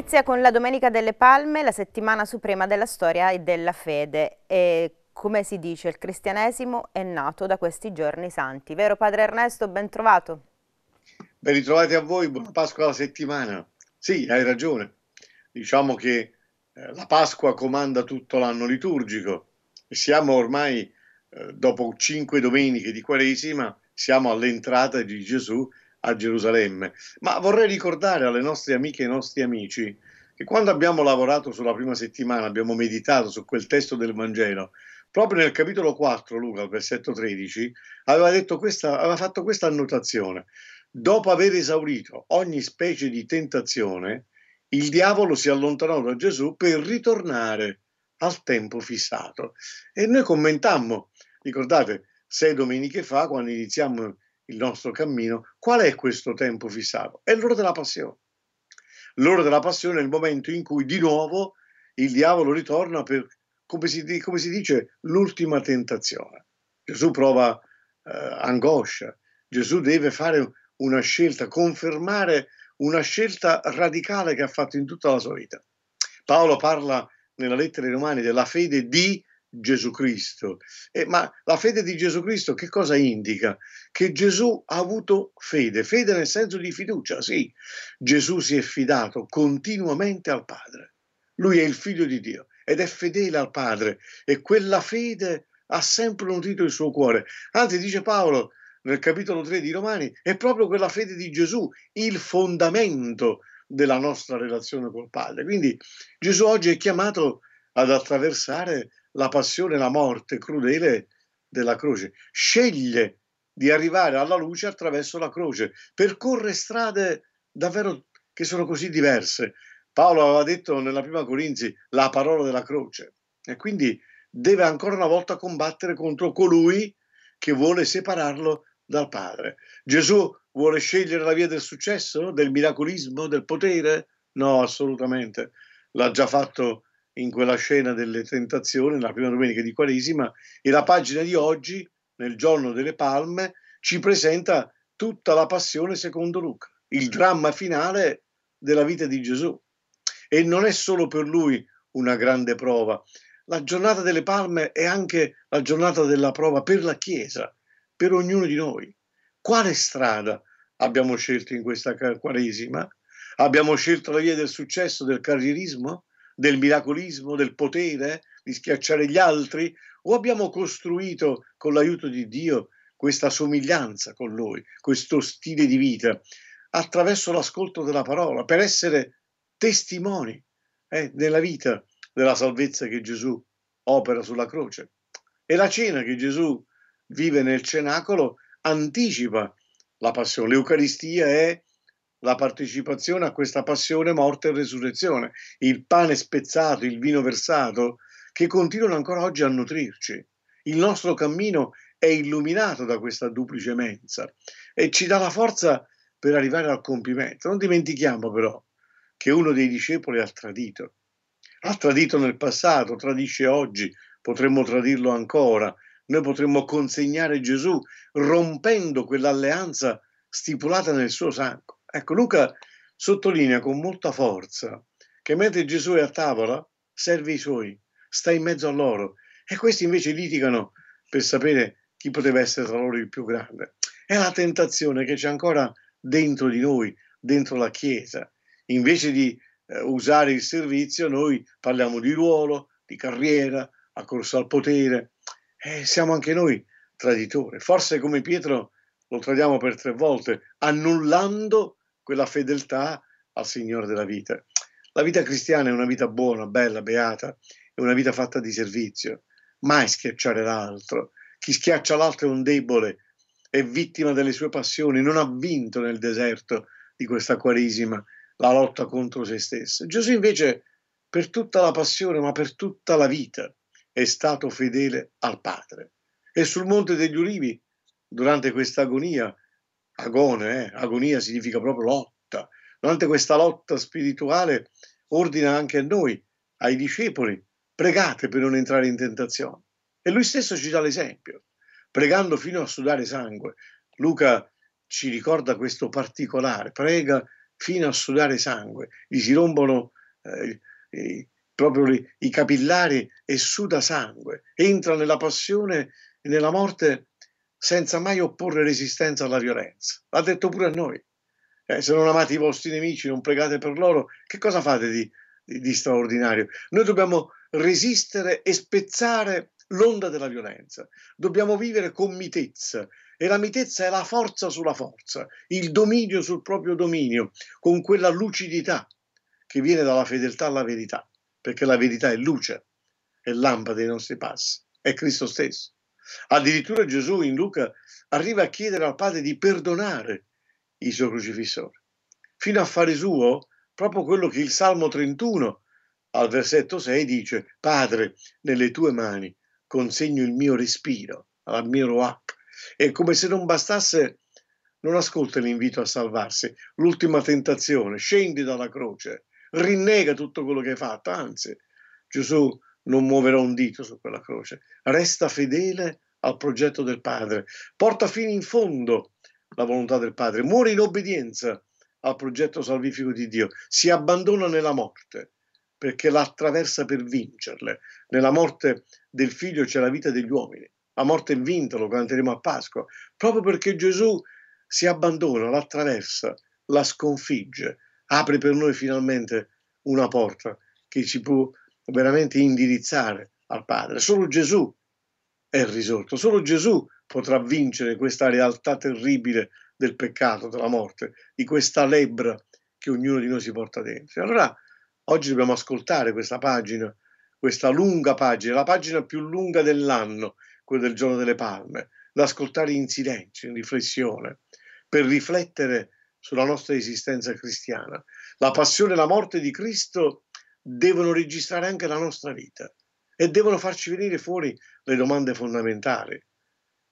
Inizia con la Domenica delle Palme, la settimana suprema della storia e della fede. E come si dice, il cristianesimo è nato da questi giorni santi. Vero Padre Ernesto, ben trovato? Ben ritrovati a voi, buona Pasqua alla settimana. Sì, hai ragione. Diciamo che eh, la Pasqua comanda tutto l'anno liturgico e siamo ormai, eh, dopo cinque domeniche di Quaresima, siamo all'entrata di Gesù a Gerusalemme. Ma vorrei ricordare alle nostre amiche e ai nostri amici che quando abbiamo lavorato sulla prima settimana, abbiamo meditato su quel testo del Vangelo, proprio nel capitolo 4, Luca, al versetto 13, aveva, detto questa, aveva fatto questa annotazione. Dopo aver esaurito ogni specie di tentazione, il diavolo si allontanò da Gesù per ritornare al tempo fissato. E noi commentammo, ricordate, sei domeniche fa, quando iniziamo il nostro cammino, qual è questo tempo fissato? È l'ora della passione. L'ora della passione è il momento in cui di nuovo il diavolo ritorna per, come si, come si dice, l'ultima tentazione. Gesù prova eh, angoscia, Gesù deve fare una scelta, confermare una scelta radicale che ha fatto in tutta la sua vita. Paolo parla nella lettera ai Romani della fede di Gesù Cristo. Eh, ma la fede di Gesù Cristo che cosa indica? Che Gesù ha avuto fede, fede nel senso di fiducia, sì. Gesù si è fidato continuamente al Padre. Lui è il figlio di Dio ed è fedele al Padre e quella fede ha sempre nutrito il suo cuore. Anzi, dice Paolo nel capitolo 3 di Romani, è proprio quella fede di Gesù il fondamento della nostra relazione col Padre. Quindi Gesù oggi è chiamato ad attraversare la passione la morte crudele della croce. Sceglie di arrivare alla luce attraverso la croce, percorre strade davvero che sono così diverse. Paolo aveva detto nella prima Corinzi la parola della croce e quindi deve ancora una volta combattere contro colui che vuole separarlo dal Padre. Gesù vuole scegliere la via del successo, del miracolismo, del potere? No, assolutamente. L'ha già fatto in quella scena delle tentazioni, la prima domenica di Quaresima, e la pagina di oggi, nel giorno delle palme, ci presenta tutta la passione secondo Luca, il dramma finale della vita di Gesù. E non è solo per lui una grande prova, la giornata delle palme è anche la giornata della prova per la Chiesa, per ognuno di noi. Quale strada abbiamo scelto in questa quaresima? Abbiamo scelto la via del successo, del carrierismo? del miracolismo, del potere, di schiacciare gli altri, o abbiamo costruito con l'aiuto di Dio questa somiglianza con Lui, questo stile di vita, attraverso l'ascolto della parola, per essere testimoni eh, nella vita della salvezza che Gesù opera sulla croce. E la cena che Gesù vive nel cenacolo anticipa la passione. L'Eucaristia è la partecipazione a questa passione, morte e resurrezione, il pane spezzato, il vino versato, che continuano ancora oggi a nutrirci. Il nostro cammino è illuminato da questa duplice mensa e ci dà la forza per arrivare al compimento. Non dimentichiamo però che uno dei discepoli ha tradito. Ha tradito nel passato, tradisce oggi, potremmo tradirlo ancora. Noi potremmo consegnare Gesù rompendo quell'alleanza stipulata nel suo sangue. Ecco, Luca sottolinea con molta forza che mentre Gesù è a tavola, serve i suoi, sta in mezzo a loro e questi invece litigano per sapere chi poteva essere tra loro il più grande. È la tentazione che c'è ancora dentro di noi, dentro la Chiesa. Invece di eh, usare il servizio, noi parliamo di ruolo, di carriera, a corso al potere. E eh, siamo anche noi traditori. Forse come Pietro lo tradiamo per tre volte, annullando quella fedeltà al Signore della vita. La vita cristiana è una vita buona, bella, beata, è una vita fatta di servizio, mai schiacciare l'altro. Chi schiaccia l'altro è un debole, è vittima delle sue passioni, non ha vinto nel deserto di questa quaresima la lotta contro se stesso. Gesù invece per tutta la passione, ma per tutta la vita, è stato fedele al Padre. E sul Monte degli Ulivi, durante questa agonia, agone, eh? agonia significa proprio lotta. Durante questa lotta spirituale ordina anche a noi, ai discepoli, pregate per non entrare in tentazione. E lui stesso ci dà l'esempio, pregando fino a sudare sangue. Luca ci ricorda questo particolare, prega fino a sudare sangue, gli si rompono eh, eh, proprio i capillari e suda sangue, entra nella passione e nella morte senza mai opporre resistenza alla violenza. L'ha detto pure a noi. Eh, se non amate i vostri nemici, non pregate per loro, che cosa fate di, di, di straordinario? Noi dobbiamo resistere e spezzare l'onda della violenza. Dobbiamo vivere con mitezza e la mitezza è la forza sulla forza, il dominio sul proprio dominio, con quella lucidità che viene dalla fedeltà alla verità, perché la verità è luce, è lampada dei nostri passi, è Cristo stesso. Addirittura Gesù in Luca arriva a chiedere al Padre di perdonare il suo crocifissore, fino a fare suo proprio quello che il Salmo 31 al versetto 6 dice, Padre, nelle tue mani consegno il mio respiro, al mio roac. E come se non bastasse, non ascolta l'invito a salvarsi, l'ultima tentazione, scendi dalla croce, rinnega tutto quello che hai fatto, anzi Gesù non muoverò un dito su quella croce, resta fedele al progetto del Padre, porta fino in fondo la volontà del Padre, muore in obbedienza al progetto salvifico di Dio, si abbandona nella morte perché la attraversa per vincerle. Nella morte del figlio c'è la vita degli uomini, la morte è vinta, lo canteremo a Pasqua, proprio perché Gesù si abbandona, la attraversa, la sconfigge, apre per noi finalmente una porta che ci può veramente indirizzare al Padre. Solo Gesù è risorto, solo Gesù potrà vincere questa realtà terribile del peccato, della morte, di questa lebbra che ognuno di noi si porta dentro. Allora oggi dobbiamo ascoltare questa pagina, questa lunga pagina, la pagina più lunga dell'anno, quella del giorno delle palme, da ascoltare in silenzio, in riflessione, per riflettere sulla nostra esistenza cristiana. La passione e la morte di Cristo devono registrare anche la nostra vita e devono farci venire fuori le domande fondamentali.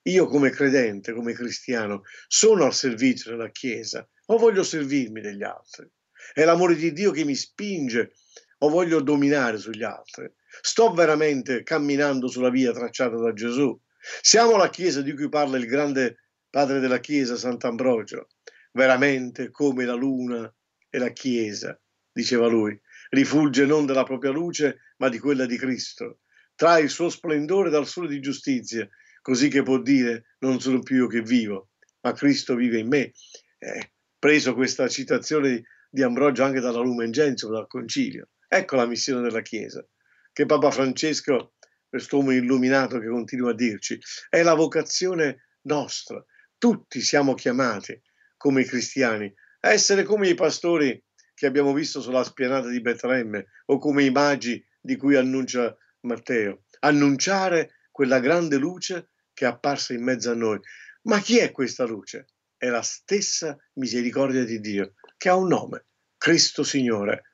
Io come credente, come cristiano, sono al servizio della Chiesa o voglio servirmi degli altri? È l'amore di Dio che mi spinge o voglio dominare sugli altri? Sto veramente camminando sulla via tracciata da Gesù? Siamo la Chiesa di cui parla il grande padre della Chiesa, Sant'Ambrogio, veramente come la luna e la Chiesa, diceva lui, rifulge non della propria luce, ma di quella di Cristo. Trae il suo splendore dal sole di giustizia, così che può dire non sono più io che vivo, ma Cristo vive in me. Eh, preso questa citazione di Ambrogio anche dalla Lumen Gentium, dal Concilio. Ecco la missione della Chiesa, che Papa Francesco, questo uomo illuminato che continua a dirci, è la vocazione nostra. Tutti siamo chiamati, come cristiani, a essere come i pastori che abbiamo visto sulla spianata di Betlemme o come i magi di cui annuncia Matteo. Annunciare quella grande luce che è apparsa in mezzo a noi. Ma chi è questa luce? È la stessa misericordia di Dio, che ha un nome, Cristo Signore,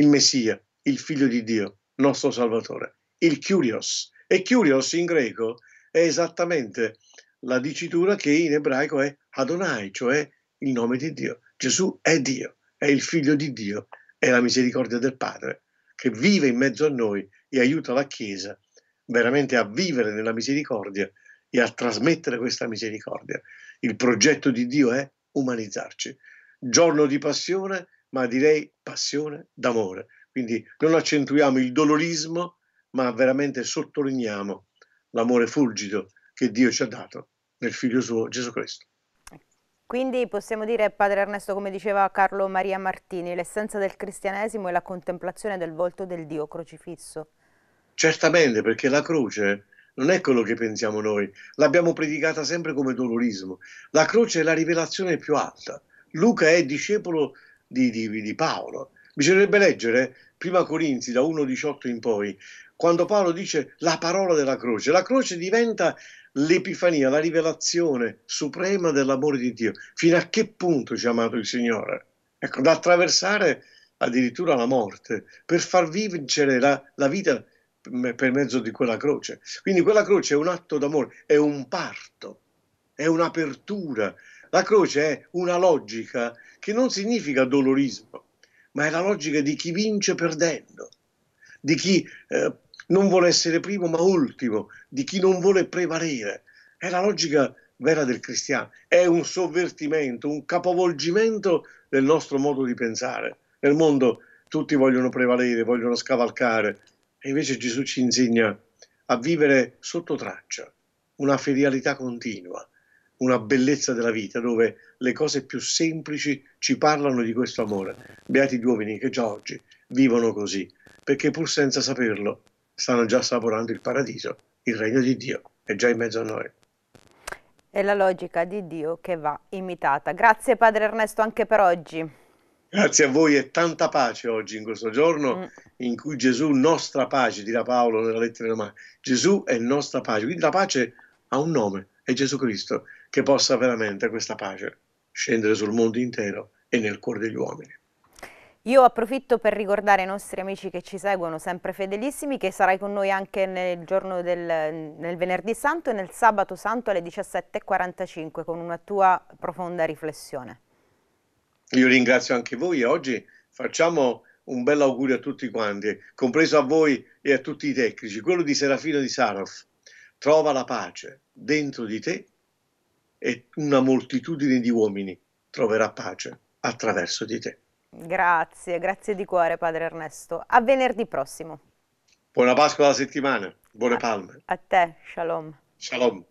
il Messia, il Figlio di Dio, nostro Salvatore, il Curios. E Curios in greco è esattamente la dicitura che in ebraico è Adonai, cioè il nome di Dio. Gesù è Dio è il figlio di Dio, è la misericordia del Padre che vive in mezzo a noi e aiuta la Chiesa veramente a vivere nella misericordia e a trasmettere questa misericordia. Il progetto di Dio è umanizzarci. Giorno di passione, ma direi passione d'amore. Quindi non accentuiamo il dolorismo, ma veramente sottolineiamo l'amore fulgido che Dio ci ha dato nel Figlio suo Gesù Cristo. Quindi possiamo dire, padre Ernesto, come diceva Carlo Maria Martini, l'essenza del cristianesimo è la contemplazione del volto del Dio crocifisso. Certamente, perché la croce non è quello che pensiamo noi, l'abbiamo predicata sempre come dolorismo. La croce è la rivelazione più alta. Luca è discepolo di, di, di Paolo. Bisognerebbe leggere prima Corinzi da 1,18 in poi, quando Paolo dice la parola della croce, la croce diventa l'epifania, la rivelazione suprema dell'amore di Dio. Fino a che punto ci ha amato il Signore? Ecco, da attraversare addirittura la morte per far vincere la, la vita per mezzo di quella croce. Quindi quella croce è un atto d'amore, è un parto, è un'apertura. La croce è una logica che non significa dolorismo, ma è la logica di chi vince perdendo, di chi eh, non vuole essere primo ma ultimo, di chi non vuole prevalere. È la logica vera del cristiano, è un sovvertimento, un capovolgimento del nostro modo di pensare. Nel mondo tutti vogliono prevalere, vogliono scavalcare e invece Gesù ci insegna a vivere sotto traccia, una ferialità continua, una bellezza della vita dove le cose più semplici ci parlano di questo amore. Beati gli uomini che già oggi vivono così, perché pur senza saperlo stanno già assaporando il paradiso, il regno di Dio è già in mezzo a noi. È la logica di Dio che va imitata. Grazie Padre Ernesto anche per oggi. Grazie a voi e tanta pace oggi in questo giorno mm. in cui Gesù, nostra pace, dirà Paolo nella lettera di Romani, Gesù è nostra pace, quindi la pace ha un nome, è Gesù Cristo, che possa veramente questa pace scendere sul mondo intero e nel cuore degli uomini. Io approfitto per ricordare ai nostri amici che ci seguono sempre fedelissimi che sarai con noi anche nel giorno del nel venerdì santo e nel sabato santo alle 17.45 con una tua profonda riflessione. Io ringrazio anche voi e oggi facciamo un bel augurio a tutti quanti, compreso a voi e a tutti i tecnici, quello di Serafino di Sarov. Trova la pace dentro di te e una moltitudine di uomini troverà pace attraverso di te. Grazie, grazie di cuore Padre Ernesto. A venerdì prossimo. Buona Pasqua alla settimana, buone palme. A te, shalom. Shalom.